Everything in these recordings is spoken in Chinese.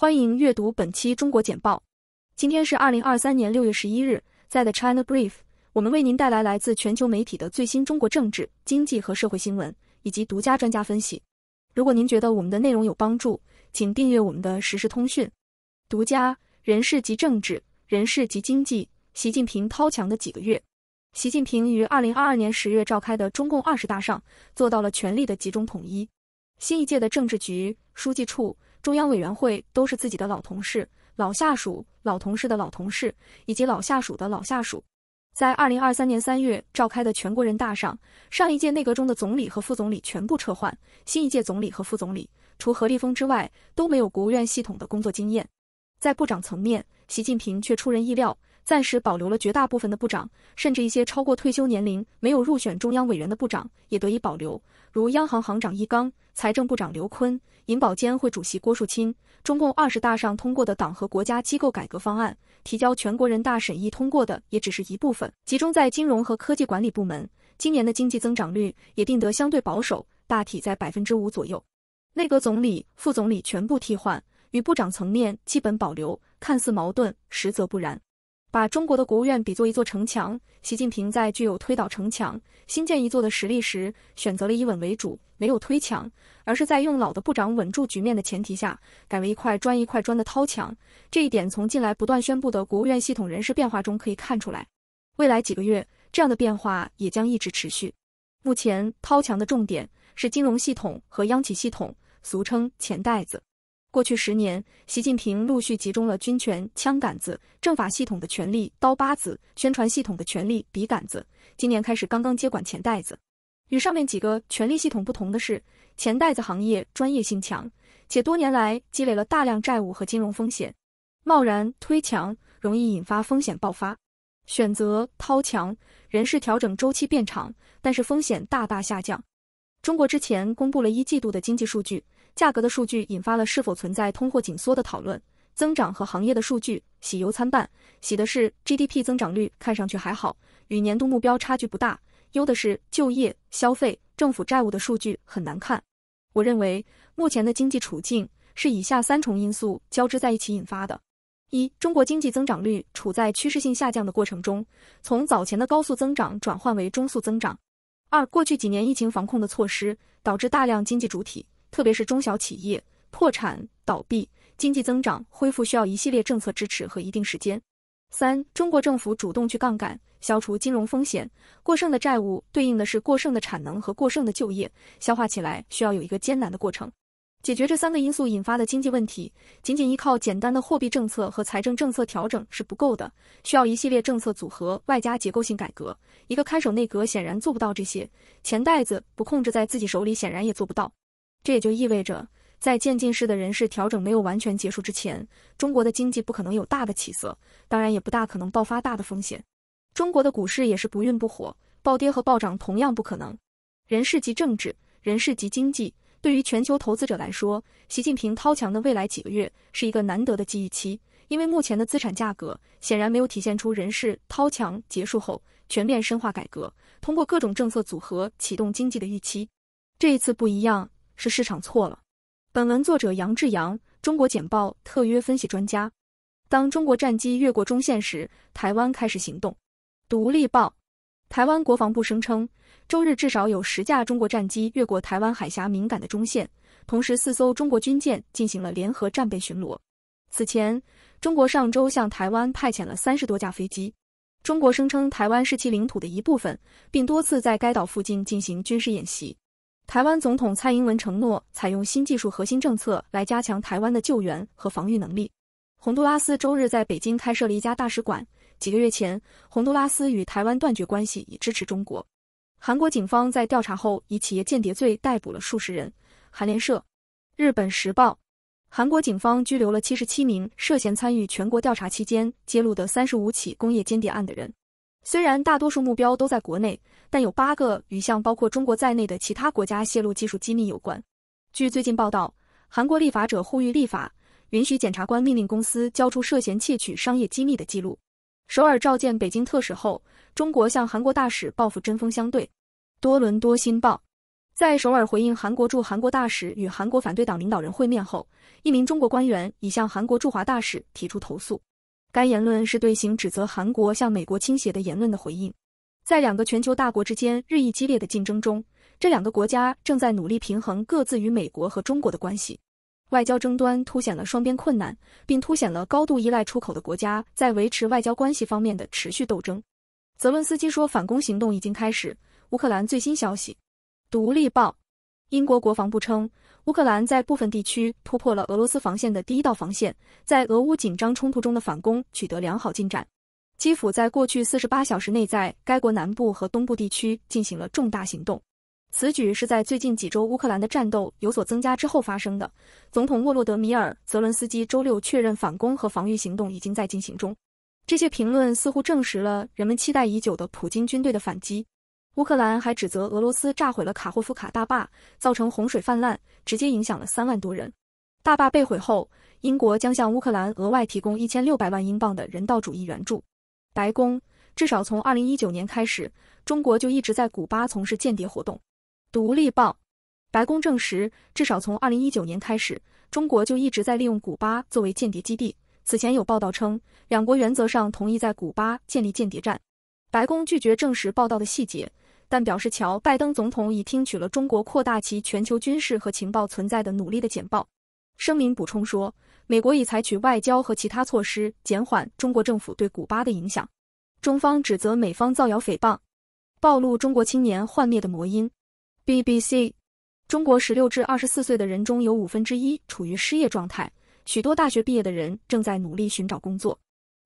欢迎阅读本期中国简报。今天是二零二三年六月十一日。在的 China Brief，我们为您带来来自全球媒体的最新中国政治、经济和社会新闻，以及独家专家分析。如果您觉得我们的内容有帮助，请订阅我们的实时通讯。独家人事及政治，人事及经济。习近平掏墙的几个月。习近平于二零二二年十月召开的中共二十大上，做到了权力的集中统一。新一届的政治局、书记处。中央委员会都是自己的老同事、老下属、老同事的老同事，以及老下属的老下属。在二零二三年三月召开的全国人大上，上一届内阁中的总理和副总理全部撤换，新一届总理和副总理除何立峰之外都没有国务院系统的工作经验。在部长层面，习近平却出人意料。暂时保留了绝大部分的部长，甚至一些超过退休年龄、没有入选中央委员的部长也得以保留，如央行行长易纲、财政部长刘昆、银保监会主席郭树清。中共二十大上通过的党和国家机构改革方案，提交全国人大审议通过的也只是一部分，集中在金融和科技管理部门。今年的经济增长率也定得相对保守，大体在百分之五左右。内阁总理、副总理全部替换，与部长层面基本保留，看似矛盾，实则不然。把中国的国务院比作一座城墙，习近平在具有推倒城墙、新建一座的实力时，选择了以稳为主，没有推墙，而是在用老的部长稳住局面的前提下，改为一块砖一块砖的掏墙。这一点从近来不断宣布的国务院系统人事变化中可以看出来。未来几个月，这样的变化也将一直持续。目前掏墙的重点是金融系统和央企系统，俗称钱袋子。过去十年，习近平陆续集中了军权枪杆子、政法系统的权力刀疤子、宣传系统的权力笔杆子。今年开始，刚刚接管钱袋子。与上面几个权力系统不同的是，钱袋子行业专业性强，且多年来积累了大量债务和金融风险。贸然推墙容易引发风险爆发。选择掏墙，人事调整周期变长，但是风险大大下降。中国之前公布了一季度的经济数据，价格的数据引发了是否存在通货紧缩的讨论。增长和行业的数据喜忧参半，喜的是 GDP 增长率看上去还好，与年度目标差距不大；忧的是就业、消费、政府债务的数据很难看。我认为，目前的经济处境是以下三重因素交织在一起引发的：一、中国经济增长率处在趋势性下降的过程中，从早前的高速增长转换为中速增长。二、过去几年疫情防控的措施导致大量经济主体，特别是中小企业破产倒闭，经济增长恢复需要一系列政策支持和一定时间。三、中国政府主动去杠杆，消除金融风险，过剩的债务对应的是过剩的产能和过剩的就业，消化起来需要有一个艰难的过程。解决这三个因素引发的经济问题，仅仅依靠简单的货币政策和财政政策调整是不够的，需要一系列政策组合外加结构性改革。一个看守内阁显然做不到这些，钱袋子不控制在自己手里，显然也做不到。这也就意味着，在渐进式的人事调整没有完全结束之前，中国的经济不可能有大的起色，当然也不大可能爆发大的风险。中国的股市也是不孕不火，暴跌和暴涨同样不可能。人事及政治，人事及经济。对于全球投资者来说，习近平掏墙的未来几个月是一个难得的记忆期，因为目前的资产价格显然没有体现出人事掏墙结束后全面深化改革、通过各种政策组合启动经济的预期。这一次不一样，是市场错了。本文作者杨志阳，中国简报特约分析专家。当中国战机越过中线时，台湾开始行动。独立报，台湾国防部声称。周日至少有十架中国战机越过台湾海峡敏感的中线，同时四艘中国军舰进行了联合战备巡逻。此前，中国上周向台湾派遣了三十多架飞机。中国声称台湾是其领土的一部分，并多次在该岛附近进行军事演习。台湾总统蔡英文承诺采用新技术核心政策来加强台湾的救援和防御能力。洪都拉斯周日在北京开设了一家大使馆。几个月前，洪都拉斯与台湾断绝关系，以支持中国。韩国警方在调查后以企业间谍罪逮捕了数十人。韩联社、日本时报。韩国警方拘留了七十七名涉嫌参与全国调查期间揭露的三十五起工业间谍案的人。虽然大多数目标都在国内，但有八个与向包括中国在内的其他国家泄露技术机密有关。据最近报道，韩国立法者呼吁立法允许检察官命令公司交出涉嫌窃取商业机密的记录。首尔召见北京特使后。中国向韩国大使报复针锋相对。多伦多《新报》在首尔回应韩国驻韩国大使与韩国反对党领导人会面后，一名中国官员已向韩国驻华大使提出投诉。该言论是对行指责韩国向美国倾斜的言论的回应。在两个全球大国之间日益激烈的竞争中，这两个国家正在努力平衡各自与美国和中国的关系。外交争端凸显了双边困难，并凸显了高度依赖出口的国家在维持外交关系方面的持续斗争。泽伦斯基说，反攻行动已经开始。乌克兰最新消息，独立报，英国国防部称，乌克兰在部分地区突破了俄罗斯防线的第一道防线，在俄乌紧张冲突中的反攻取得良好进展。基辅在过去48小时内，在该国南部和东部地区进行了重大行动。此举是在最近几周乌克兰的战斗有所增加之后发生的。总统沃洛德米尔·泽伦斯基周六确认，反攻和防御行动已经在进行中。这些评论似乎证实了人们期待已久的普京军队的反击。乌克兰还指责俄罗斯炸毁了卡霍夫卡大坝，造成洪水泛滥，直接影响了三万多人。大坝被毁后，英国将向乌克兰额外提供一千六百万英镑的人道主义援助。白宫至少从二零一九年开始，中国就一直在古巴从事间谍活动。独立报，白宫证实，至少从二零一九年开始，中国就一直在利用古巴作为间谍基地。此前有报道称，两国原则上同意在古巴建立间谍站。白宫拒绝证实报道的细节，但表示乔拜登总统已听取了中国扩大其全球军事和情报存在的努力的简报。声明补充说，美国已采取外交和其他措施减缓中国政府对古巴的影响。中方指责美方造谣诽谤，暴露中国青年幻灭的魔音。BBC：中国十六至二十四岁的人中有五分之一处于失业状态。许多大学毕业的人正在努力寻找工作。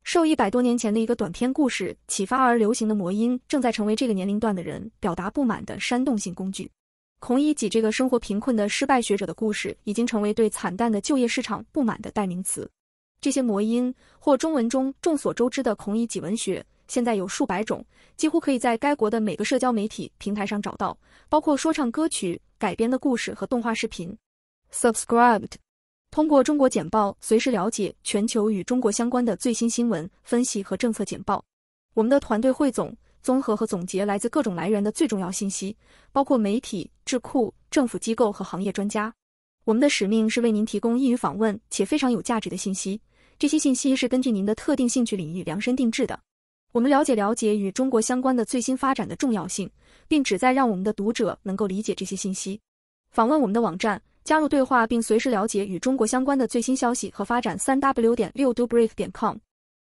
受一百多年前的一个短篇故事启发而流行的魔音，正在成为这个年龄段的人表达不满的煽动性工具。孔乙己这个生活贫困的失败学者的故事，已经成为对惨淡的就业市场不满的代名词。这些魔音或中文中众所周知的孔乙己文学，现在有数百种，几乎可以在该国的每个社交媒体平台上找到，包括说唱歌曲改编的故事和动画视频。Subscribed。通过中国简报，随时了解全球与中国相关的最新新闻、分析和政策简报。我们的团队汇总、综合和总结来自各种来源的最重要信息，包括媒体、智库、政府机构和行业专家。我们的使命是为您提供易于访问且非常有价值的信息，这些信息是根据您的特定兴趣领域量身定制的。我们了解了解与中国相关的最新发展的重要性，并旨在让我们的读者能够理解这些信息。访问我们的网站。加入对话，并随时了解与中国相关的最新消息和发展。三 w 点六 dobrief 点 com。